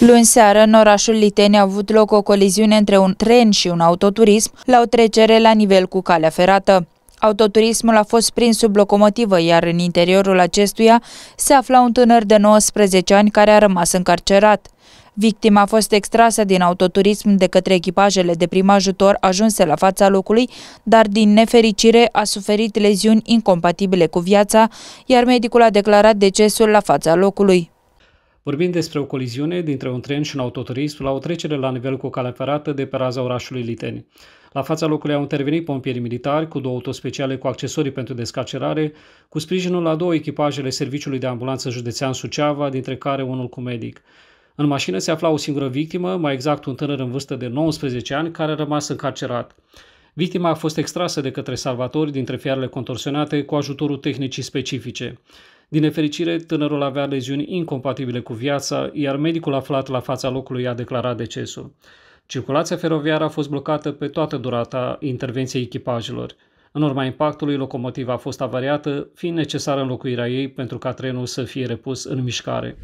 Luni seară, în orașul Liteni a avut loc o coliziune între un tren și un autoturism la o trecere la nivel cu calea ferată. Autoturismul a fost prins sub locomotivă, iar în interiorul acestuia se afla un tânăr de 19 ani care a rămas încarcerat. Victima a fost extrasă din autoturism de către echipajele de prim ajutor ajunse la fața locului, dar din nefericire a suferit leziuni incompatibile cu viața, iar medicul a declarat decesul la fața locului. Vorbim despre o coliziune dintre un tren și un autoturism la o trecere la nivel cu calea ferată de pe raza orașului Liteni. La fața locului au intervenit pompieri militari cu două autospeciale cu accesorii pentru descarcerare, cu sprijinul la două echipajele Serviciului de Ambulanță Județean Suceava, dintre care unul cu medic. În mașină se afla o singură victimă, mai exact un tânăr în vârstă de 19 ani, care a rămas încarcerat. Victima a fost extrasă de către salvatori dintre fiarele contorsionate cu ajutorul tehnicii specifice. Din nefericire, tânărul avea leziuni incompatibile cu viața, iar medicul aflat la fața locului a declarat decesul. Circulația feroviară a fost blocată pe toată durata intervenției echipajelor. În urma impactului, locomotiva a fost avariată, fiind necesară înlocuirea ei pentru ca trenul să fie repus în mișcare.